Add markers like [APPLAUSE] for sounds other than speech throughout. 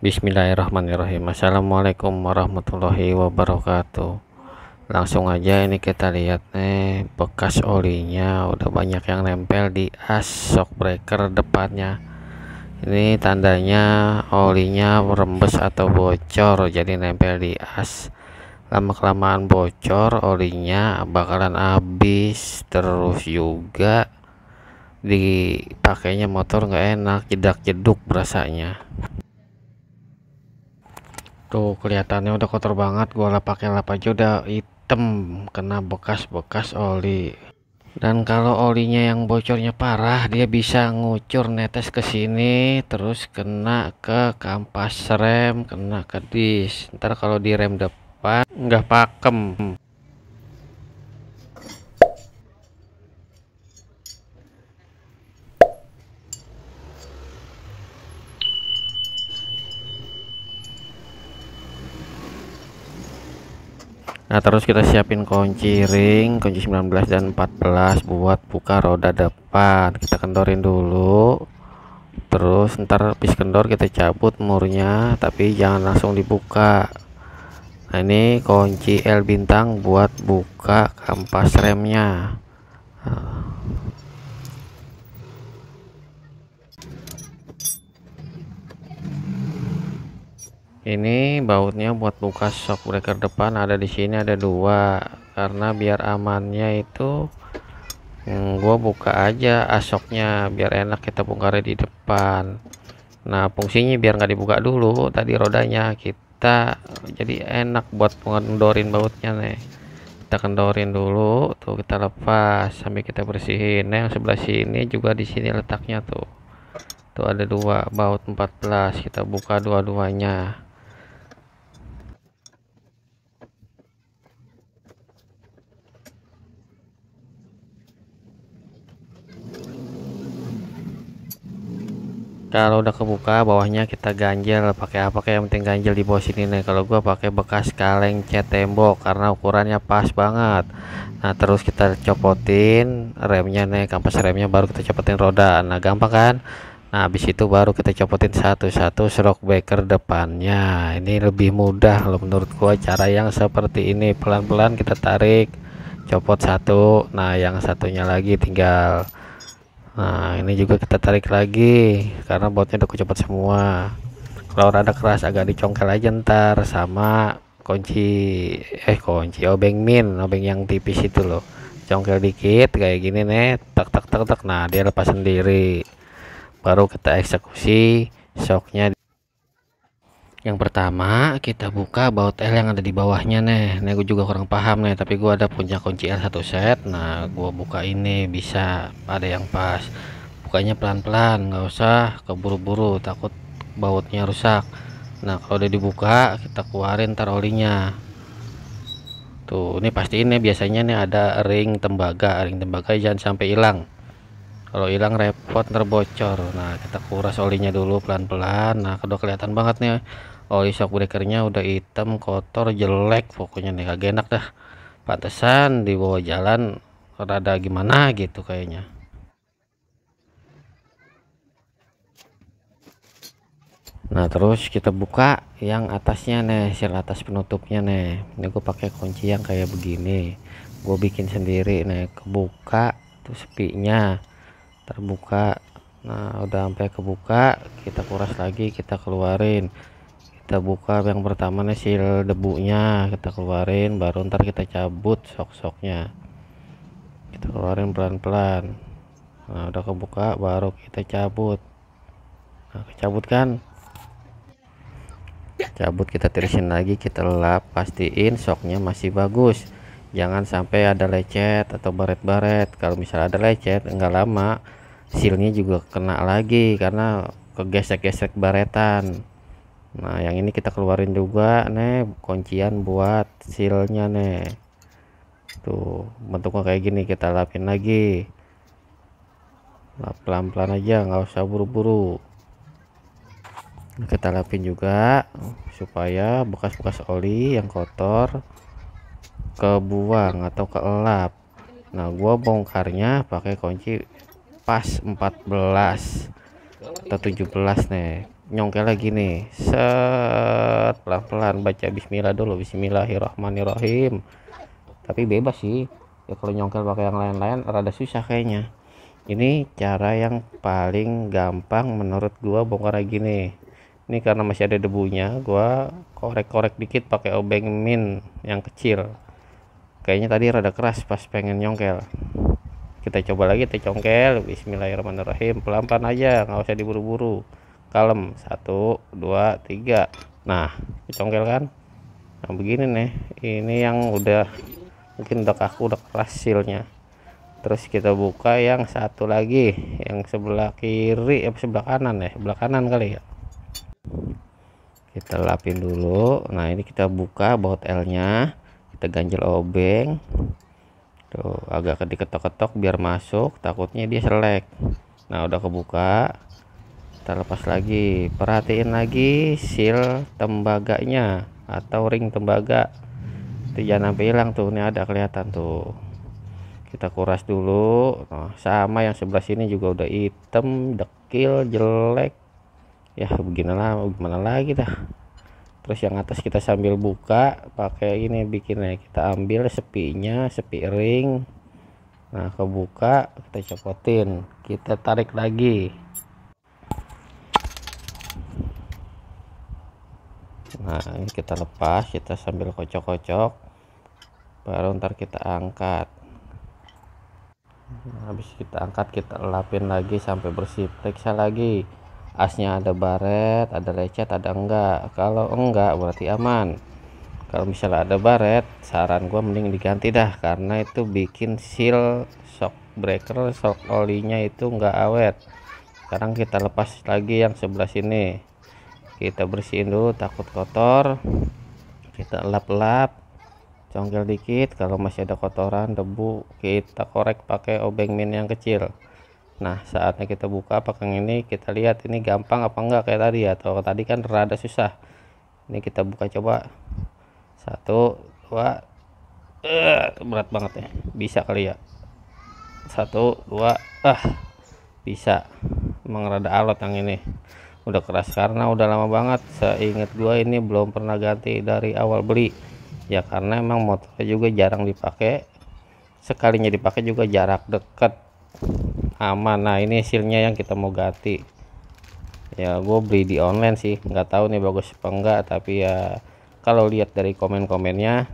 Bismillahirrahmanirrahim Assalamualaikum warahmatullahi wabarakatuh Langsung aja ini kita lihat nih bekas olinya udah banyak yang nempel di as shockbreaker depannya ini tandanya olinya merembes atau bocor jadi nempel di as lama-kelamaan bocor olinya bakalan habis terus juga dipakainya motor nggak enak jedak jeduk berasanya Tuh kelihatannya udah kotor banget. Gua pakai lap aja udah hitam kena bekas-bekas oli. Dan kalau olinya yang bocornya parah, dia bisa ngucur netes ke sini, terus kena ke kampas rem, kena ke dis. Ntar kalau di rem depan nggak pakem. Nah terus kita siapin kunci ring kunci 19 dan 14 buat buka roda depan kita kendorin dulu terus ntar habis kendor kita cabut murnya tapi jangan langsung dibuka nah ini kunci L bintang buat buka kampas remnya nah. ini bautnya buat buka shock breaker depan ada di sini ada dua karena biar amannya itu hmm, gua buka aja asoknya biar enak kita bongkar di depan nah fungsinya biar nggak dibuka dulu tadi rodanya kita jadi enak buat pengendorin bautnya nih kita kendorin dulu tuh kita lepas sampai kita bersihin nah yang sebelah sini juga di sini letaknya tuh tuh ada dua baut 14 kita buka dua-duanya kalau udah kebuka bawahnya kita ganjel pakai apa kayak yang penting ganjel di bawah sini nih kalau gua pakai bekas kaleng cat tembok karena ukurannya pas banget nah terus kita copotin remnya nih kampas remnya baru kita copotin roda nah gampang kan nah habis itu baru kita copotin satu-satu shock breaker depannya ini lebih mudah loh menurut gua cara yang seperti ini pelan-pelan kita tarik copot satu nah yang satunya lagi tinggal nah ini juga kita tarik lagi karena botnya udah kecepat semua kalau rada keras agak dicongkel aja ntar sama kunci eh kunci obeng min obeng yang tipis itu loh congkel dikit kayak gini nih tak tak tak tak nah dia lepas sendiri baru kita eksekusi shocknya yang pertama kita buka baut L yang ada di bawahnya nih. nih gue juga kurang paham nih, tapi gue ada punya kunci L satu set. Nah gue buka ini bisa ada yang pas. Bukanya pelan-pelan, nggak usah keburu-buru, takut bautnya rusak. Nah kalau udah dibuka kita keluarin tarolinya. Tuh ini pasti ini biasanya nih ada ring tembaga, ring tembaga jangan sampai hilang kalau hilang repot terbocor nah kita kuras olinya dulu pelan-pelan nah kedua kelihatan banget nih oli shock breakernya udah hitam kotor jelek pokoknya nih kagak enak dah pantesan di bawah jalan rada gimana gitu kayaknya nah terus kita buka yang atasnya nih seal atas penutupnya nih ini gue pakai kunci yang kayak begini gue bikin sendiri nih kebuka tuh sepinya terbuka nah udah sampai kebuka kita kuras lagi kita keluarin kita buka yang pertama nih seal debunya kita keluarin baru ntar kita cabut sok-soknya kita keluarin pelan-pelan nah udah kebuka baru kita cabut nah kecabut kan cabut kita tirisin lagi kita lap pastiin soknya masih bagus jangan sampai ada lecet atau baret-baret kalau misalnya ada lecet enggak lama silnya juga kena lagi karena kegesek-gesek baretan nah yang ini kita keluarin juga nih kuncian buat sealnya nih tuh bentuknya kayak gini kita lapin lagi nah, pelan-pelan aja nggak usah buru-buru nah, kita lapin juga supaya bekas-bekas oli yang kotor kebuang atau keelap nah gua bongkarnya pakai kunci pas 14 atau 17 nih nyongkel lagi nih set pelan-pelan baca bismillah dulu bismillahirrahmanirrahim tapi bebas sih ya kalau nyongkel pakai yang lain-lain rada susah kayaknya ini cara yang paling gampang menurut gua bongkar lagi nih ini karena masih ada debunya gua korek-korek dikit pakai obeng min yang kecil kayaknya tadi rada keras pas pengen nyongkel kita coba lagi kita congkel bismillahirrahmanirrahim pelan-pelan aja nggak usah diburu-buru kalem satu dua tiga nah dicongkel kan nah begini nih ini yang udah mungkin udah kaku udah hasilnya terus kita buka yang satu lagi yang sebelah kiri eh, sebelah kanan ya sebelah kanan kali ya kita lapin dulu nah ini kita buka baut L nya kita ganjel obeng tuh agak diketok-ketok biar masuk takutnya dia selek nah udah kebuka kita lepas lagi perhatiin lagi seal tembaganya atau ring tembaga itu jangan sampai hilang tuh ini ada kelihatan tuh kita kuras dulu nah, sama yang sebelah sini juga udah hitam dekil jelek ya beginilah gimana lagi dah terus yang atas kita sambil buka pakai ini bikinnya kita ambil sepinya sepi ring nah kebuka kita copotin kita tarik lagi nah ini kita lepas kita sambil kocok-kocok baru ntar kita angkat nah, habis kita angkat kita lapin lagi sampai bersih periksa lagi asnya ada baret ada lecet ada enggak kalau enggak berarti aman kalau misalnya ada baret saran gue mending diganti dah karena itu bikin seal shock breaker shock olinya itu enggak awet sekarang kita lepas lagi yang sebelah sini kita bersihin dulu takut kotor kita lap-lap congkel dikit kalau masih ada kotoran debu kita korek pakai obeng min yang kecil nah saatnya kita buka pakai ini kita lihat ini gampang apa enggak kayak tadi ya atau tadi kan rada susah ini kita buka coba satu dua uh, berat banget ya bisa kali ya satu dua ah uh, bisa emang rada alot yang ini udah keras karena udah lama banget seingat gua ini belum pernah ganti dari awal beli ya karena emang motornya juga jarang dipakai sekalinya dipakai juga jarak dekat aman nah ini hasilnya yang kita mau ganti ya gue beli di online sih nggak tahu nih bagus apa enggak tapi ya kalau lihat dari komen-komennya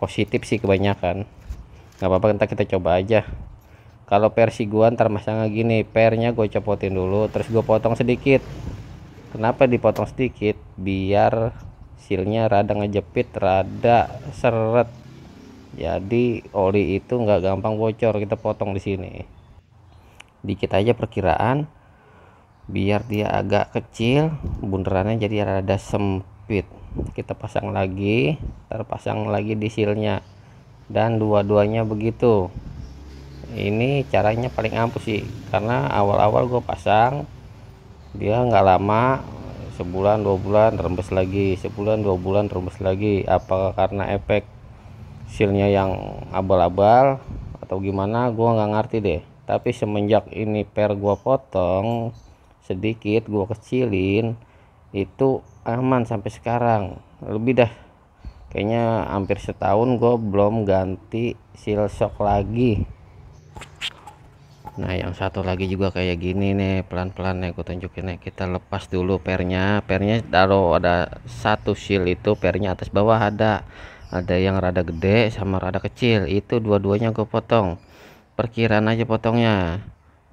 positif sih kebanyakan nggak apa-apa kita kita coba aja kalau versi gua ntar masangnya gini pernya gue copotin dulu terus gue potong sedikit kenapa dipotong sedikit biar silnya rada ngejepit rada seret jadi oli itu nggak gampang bocor kita potong di sini dikit aja perkiraan biar dia agak kecil bunderannya jadi rada sempit kita pasang lagi terpasang lagi di silnya dan dua-duanya begitu ini caranya paling ampuh sih karena awal-awal gue pasang dia nggak lama sebulan dua bulan rembes lagi sebulan dua bulan rembes lagi apakah karena efek silnya yang abal-abal atau gimana gua nggak ngerti deh tapi semenjak ini per gua potong sedikit gua kecilin itu aman sampai sekarang lebih dah kayaknya hampir setahun gue belum ganti seal shock lagi nah yang satu lagi juga kayak gini nih pelan-pelan ya, gue tunjukin nih kita lepas dulu pernya pernya taruh ada satu seal itu pernya atas bawah ada ada yang rada gede sama rada kecil itu dua-duanya gue potong perkiraan aja potongnya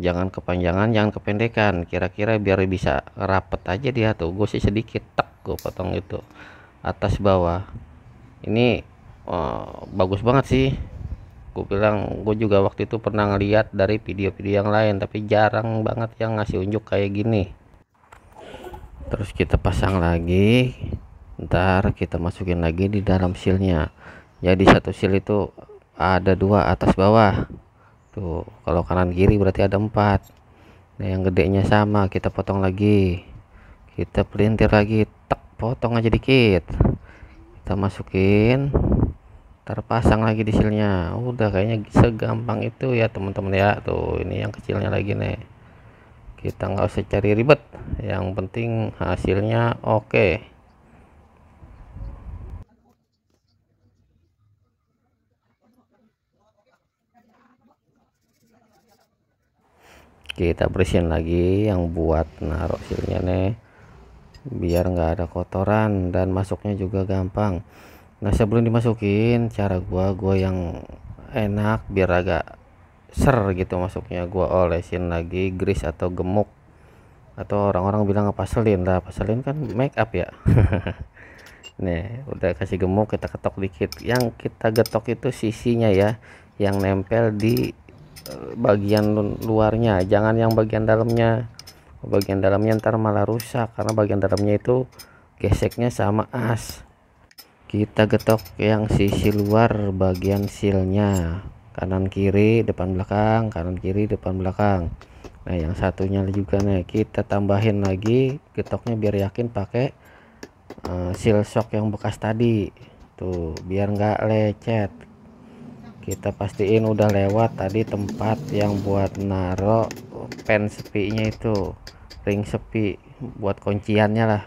jangan kepanjangan jangan kependekan kira-kira biar bisa rapet aja dia tuh gue sih sedikit tak gue potong itu atas bawah ini oh, bagus banget sih aku bilang gue juga waktu itu pernah ngeliat dari video-video yang lain tapi jarang banget yang ngasih unjuk kayak gini terus kita pasang lagi ntar kita masukin lagi di dalam sealnya jadi satu seal itu ada dua atas bawah tuh kalau kanan kiri berarti ada empat nah yang gedenya sama kita potong lagi kita pelintir lagi tak potong aja dikit kita masukin terpasang lagi di silnya udah kayaknya segampang itu ya teman-teman ya tuh ini yang kecilnya lagi nih kita nggak usah cari ribet yang penting hasilnya oke okay. kita bersihin lagi yang buat naruh silnya nih biar nggak ada kotoran dan masuknya juga gampang Nah sebelum dimasukin cara gua gua yang enak biar agak ser gitu masuknya gua olesin lagi grease atau gemuk atau orang-orang bilang apa selin lah paselin kan make up ya [LAUGHS] nih udah kasih gemuk kita ketok dikit yang kita getok itu sisinya ya yang nempel di eh, bagian luarnya jangan yang bagian dalamnya bagian dalamnya ntar malah rusak karena bagian dalamnya itu geseknya sama as kita getok yang sisi luar bagian sealnya kanan kiri depan belakang kanan kiri depan belakang nah yang satunya juga nih kita tambahin lagi getoknya biar yakin pakai uh, seal shock yang bekas tadi tuh biar nggak lecet kita pastiin udah lewat tadi tempat yang buat naro pen sepinya itu ring sepi buat kunciannya lah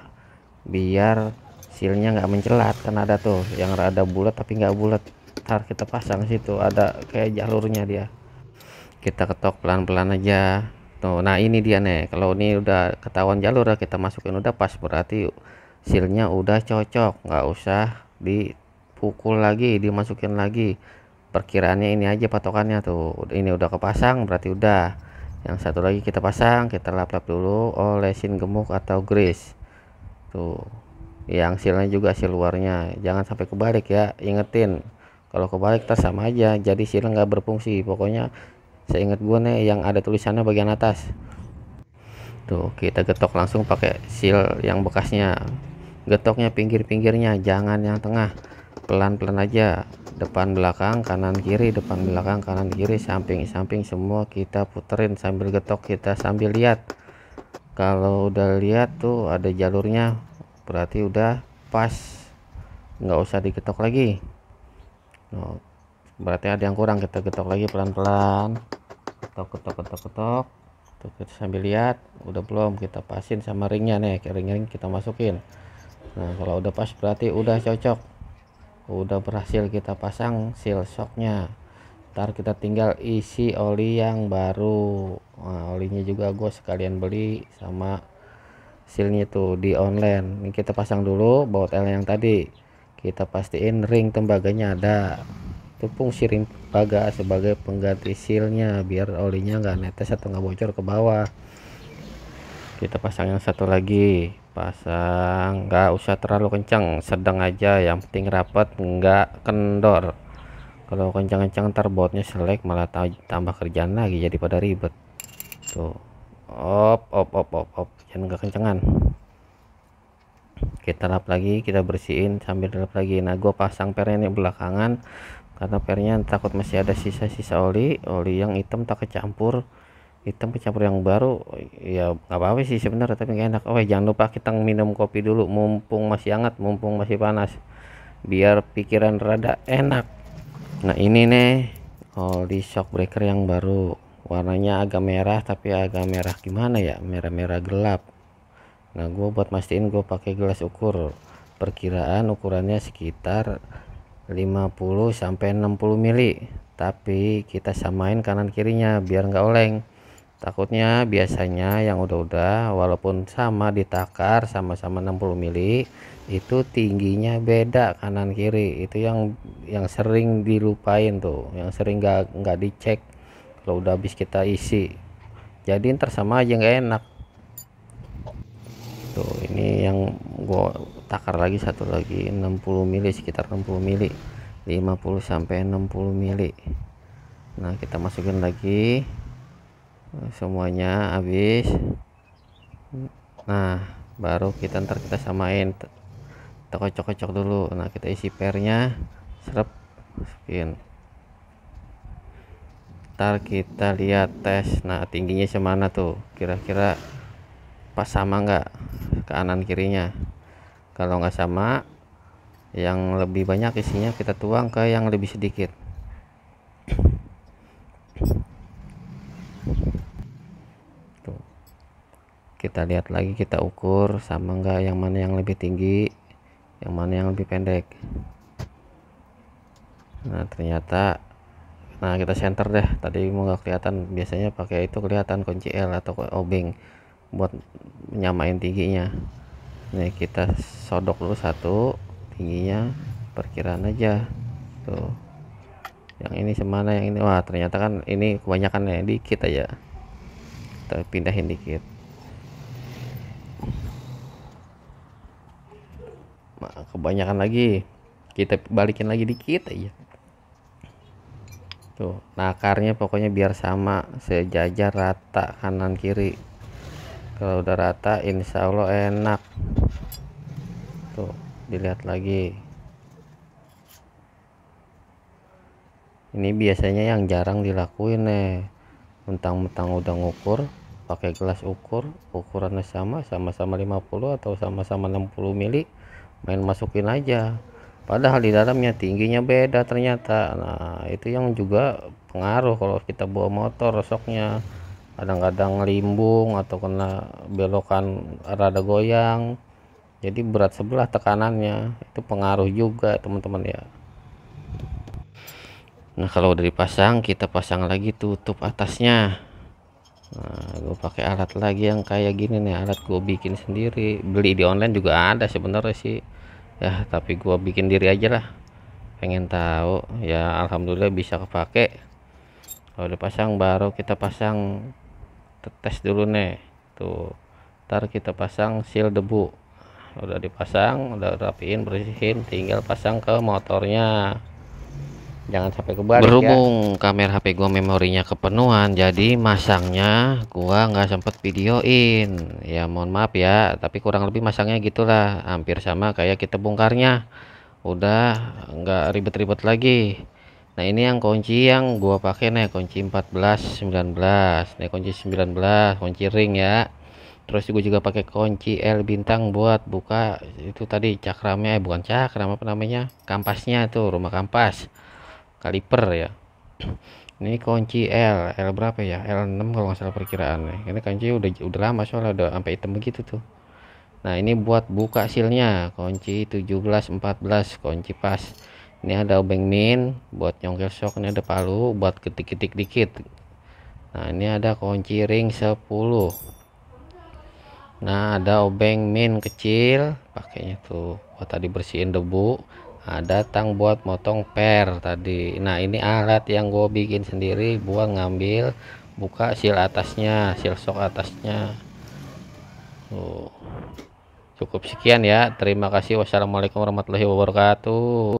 biar silnya nggak mencelat kan ada tuh yang rada bulat tapi nggak bulat ntar kita pasang situ ada kayak jalurnya dia kita ketok pelan-pelan aja tuh nah ini dia nih kalau ini udah ketahuan jalur ya, kita masukin udah pas berarti silnya udah cocok nggak usah dipukul lagi dimasukin lagi perkiraannya ini aja patokannya tuh ini udah kepasang berarti udah yang satu lagi kita pasang kita lap-lap dulu olesin gemuk atau grease tuh yang silnya juga sil luarnya jangan sampai kebalik ya ingetin kalau kebalik tas sama aja jadi sila nggak berfungsi pokoknya saya seingat gue nih yang ada tulisannya bagian atas tuh kita getok langsung pakai seal yang bekasnya getoknya pinggir-pinggirnya jangan yang tengah pelan-pelan aja depan belakang kanan kiri depan belakang kanan kiri samping-samping semua kita puterin sambil getok kita sambil lihat kalau udah lihat tuh ada jalurnya berarti udah pas nggak usah diketok lagi nah, berarti ada yang kurang kita ketok lagi pelan-pelan ketok ketok ketok ketok. Tuh, kita sambil lihat udah belum kita pasin sama ringnya nih ringnya kita masukin nah kalau udah pas berarti udah cocok udah berhasil kita pasang seal shocknya ntar kita tinggal isi oli yang baru nah, olinya juga gue sekalian beli sama silnya tuh di online ini kita pasang dulu baut L yang tadi kita pastiin ring tembaganya ada itu fungsi ring tembaga sebagai pengganti silnya biar olinya nggak netes atau nggak bocor ke bawah kita pasang yang satu lagi pasang nggak usah terlalu kencang sedang aja yang penting rapat nggak kendor kalau kencang-kencang ntar bautnya selek malah tambah kerjaan lagi jadi pada ribet tuh op op op op op jangan kekencengan kita lap lagi kita bersihin sambil lap lagi nah gue pasang pernya ini belakangan karena pernya takut masih ada sisa-sisa oli oli yang hitam tak kecampur hitam kecampur yang baru ya nggak apa-apa sih sebenarnya tapi gak enak oh jangan lupa kita minum kopi dulu mumpung masih hangat mumpung masih panas biar pikiran rada enak nah ini nih oli shock breaker yang baru warnanya agak merah tapi agak merah gimana ya merah-merah gelap nah gue buat mastiin gue pakai gelas ukur perkiraan ukurannya sekitar 50 sampai 60 mili tapi kita samain kanan kirinya biar nggak oleng takutnya biasanya yang udah-udah walaupun sama ditakar sama-sama 60 mili itu tingginya beda kanan kiri itu yang yang sering dilupain tuh yang sering nggak nggak dicek kalau udah habis kita isi jadi ntar sama aja nggak enak tuh ini yang gua takar lagi satu lagi 60 mili sekitar 60 mili 50 sampai 60 mili nah kita masukin lagi semuanya habis nah baru kita ntar kita samain kita kocok-kocok dulu nah kita isi pernya serap spin ntar kita lihat tes nah tingginya semana tuh kira-kira pas sama nggak kanan kirinya kalau nggak sama yang lebih banyak isinya kita tuang ke yang lebih sedikit tuh. kita lihat lagi kita ukur sama nggak yang mana yang lebih tinggi yang mana yang lebih pendek nah ternyata nah kita center deh tadi mau nggak kelihatan biasanya pakai itu kelihatan kunci L atau obeng buat menyamain tingginya nih kita sodok dulu satu tingginya perkiraan aja tuh yang ini semana yang ini wah ternyata kan ini kebanyakan ya dikit aja kita pindahin dikit nah, kebanyakan lagi kita balikin lagi dikit aja tuh nakarnya pokoknya biar sama sejajar rata kanan kiri kalau udah rata insya Allah enak tuh dilihat lagi ini biasanya yang jarang dilakuin nih eh. mentang-mentang udah ngukur pakai gelas ukur ukurannya sama sama-sama 50 atau sama-sama 60 mili main masukin aja padahal di dalamnya tingginya beda ternyata nah itu yang juga pengaruh kalau kita bawa motor rosoknya kadang-kadang limbung atau kena belokan rada goyang jadi berat sebelah tekanannya itu pengaruh juga teman-teman ya nah kalau udah dipasang kita pasang lagi tutup atasnya nah gue pakai alat lagi yang kayak gini nih alat gue bikin sendiri beli di online juga ada sebenarnya sih ya tapi gua bikin diri aja lah pengen tahu ya alhamdulillah bisa kepake kalau udah pasang baru kita pasang tetes dulu nih tuh ntar kita pasang seal debu udah dipasang udah rapiin bersihin tinggal pasang ke motornya jangan sampai kebalik ya. berhubung ya. kamera HP gua memorinya kepenuhan jadi masangnya gua nggak sempet videoin ya mohon maaf ya tapi kurang lebih masangnya gitulah hampir sama kayak kita bongkarnya udah nggak ribet-ribet lagi nah ini yang kunci yang gua pakai nih kunci 14 19 nih kunci 19 kunci ring ya terus gue juga pakai kunci L bintang buat buka itu tadi cakramnya eh bukan cakram apa namanya kampasnya tuh rumah kampas kaliper ya ini kunci L L berapa ya L6 kalau nggak salah perkiraan ya. ini kunci udah udah lama soalnya udah sampai hitam begitu tuh nah ini buat buka silnya kunci 17 14 kunci pas ini ada obeng min buat nyongkel shock ini ada palu buat ketik-ketik dikit nah ini ada kunci ring 10 nah ada obeng min kecil pakainya tuh buat tadi bersihin debu nah, datang buat motong per tadi nah ini alat yang gue bikin sendiri buat ngambil buka sil atasnya sil sok atasnya tuh cukup sekian ya terima kasih wassalamualaikum warahmatullahi wabarakatuh